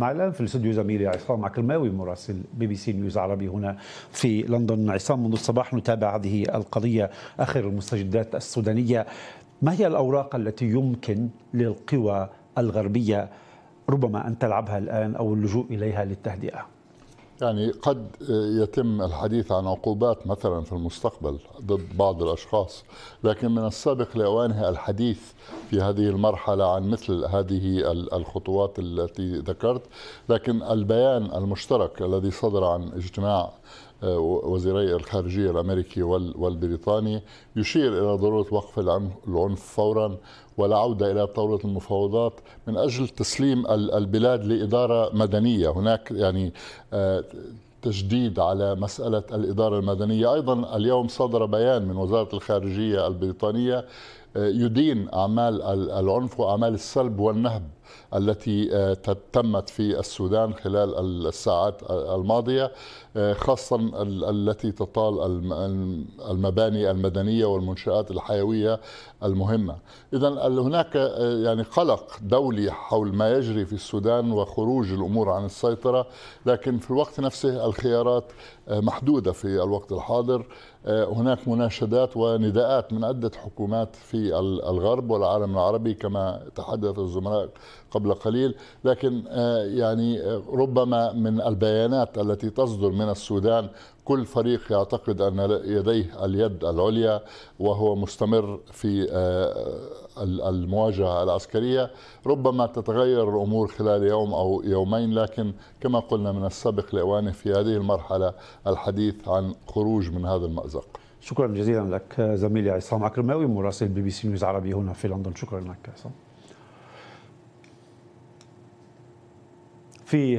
مع الان في الاستوديو زميلي عصام عكرماوي مراسل بي بي سي نيوز عربي هنا في لندن عصام منذ الصباح نتابع هذه القضيه اخر المستجدات السودانيه ما هي الاوراق التي يمكن للقوى الغربيه ربما ان تلعبها الان او اللجوء اليها للتهدئه يعني قد يتم الحديث عن عقوبات مثلا في المستقبل ضد بعض الاشخاص، لكن من السابق لاوانها الحديث في هذه المرحله عن مثل هذه الخطوات التي ذكرت، لكن البيان المشترك الذي صدر عن اجتماع آه، وزيري الخارجية الأمريكي والبريطاني يشير إلى ضرورة وقف العنف فورا والعودة إلى طاولة المفاوضات من أجل تسليم البلاد لإدارة مدنية هناك يعني آه، تجديد على مسألة الإدارة المدنية أيضا اليوم صدر بيان من وزارة الخارجية البريطانية آه، يدين أعمال العنف وأعمال السلب والنهب التي آه، تمت في السودان خلال الساعات الماضية آه، خاصة التي تطال المباني المدنية والمنشآت الحيوية المهمة إذا هناك يعني قلق دولي حول ما يجري في السودان وخروج الأمور عن السيطرة لكن في الوقت نفسه الخيارات محدودة في الوقت الحاضر هناك مناشدات ونداءات من عدة حكومات في في الغرب والعالم العربي كما تحدث الزملاء قبل قليل لكن آه، يعني آه، ربما من البيانات التي تصدر من السودان كل فريق يعتقد أن يديه اليد العليا وهو مستمر في آه، المواجهة العسكرية ربما تتغير الأمور خلال يوم أو يومين لكن كما قلنا من السابق لأوانه في هذه المرحلة الحديث عن خروج من هذا المأزق شكرا جزيلا لك زميلي عصام عكرماوي مراسل بي بي سي نيوز عربي هنا في لندن شكرا لك عصام في